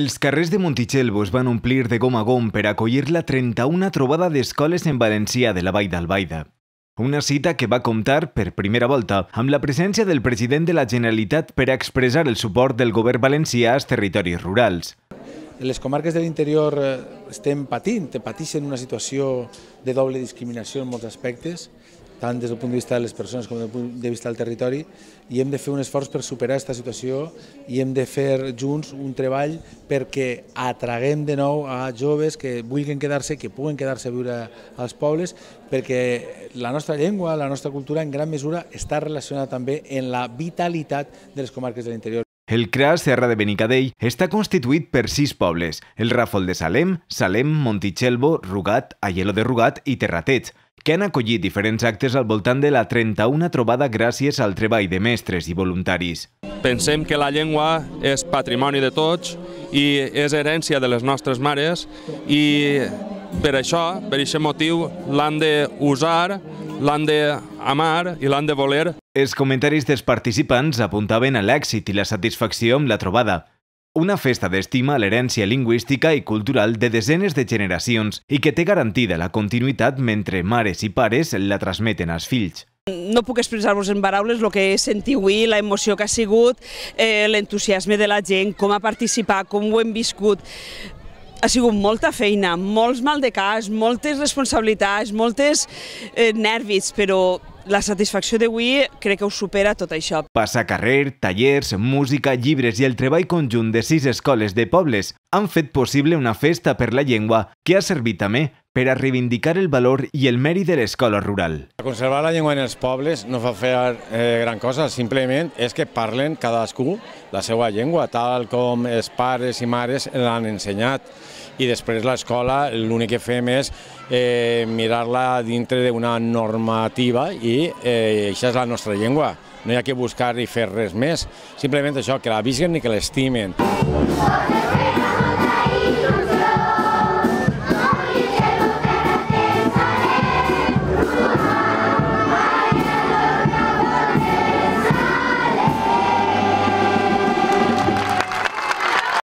Els carrers de Montitxelvo es van omplir de gom a gom per acollir la 31a trobada d'escoles en València de la Vall d'Albaida. Una cita que va comptar, per primera volta, amb la presència del president de la Generalitat per a expressar el suport del govern valencià als territoris rurals. Les comarques de l'interior eh, estem patint, pateixen una situació de doble discriminació en molts aspectes tant des del punt de vista de les persones com des del punt de vista del territori, i hem de fer un esforç per superar aquesta situació i hem de fer junts un treball perquè atraguem de nou a joves que vulguin quedar-se, que puguen quedar-se a viure als pobles, perquè la nostra llengua, la nostra cultura, en gran mesura està relacionada també en la vitalitat de les comarques de l'interior. El CRA Serra de Benicadell està constituït per sis pobles, el Ràfol de Salem, Salem, Montitxelvo, Rugat, Aielo de Rugat i Terratets, que han acollit diferents actes al voltant de la 31 trobada gràcies al treball de mestres i voluntaris. Pensem que la llengua és patrimoni de tots i és herència de les nostres mares i per això, per aquest motiu, l'han d'usar, l'han d'amar i l'han de voler. Els comentaris dels participants apuntaven a l'èxit i la satisfacció amb la trobada, una festa d'estima a l'herència lingüística i cultural de desenes de generacions i que té garantida la continuïtat mentre mares i pares la transmeten als fills. No puc expressar-vos en paraules el que he sentit avui, la emoció que ha sigut, eh, l'entusiasme de la gent, com ha participat, com ho hem viscut ha sigut molta feina, molts mal de cas, moltes responsabilitats, moltes eh, nervis, però la satisfacció d'avui crec que us supera tot això. Passar carrer, tallers, música, llibres i el treball conjunt de sis escoles de pobles han fet possible una festa per la llengua que ha servit també per a reivindicar el valor i el mèrit de l'escola rural. Conservar la llengua en els pobles no fa fer eh, gran cosa, simplement és que parlen cadascú la seva llengua, tal com els pares i mares l'han ensenyat. I després l'escola l'únic que fem és eh, mirar-la dintre d'una normativa i eh, això és la nostra llengua. No hi ha que buscar i fer res més, simplement això, que la visquen i que l'estimen.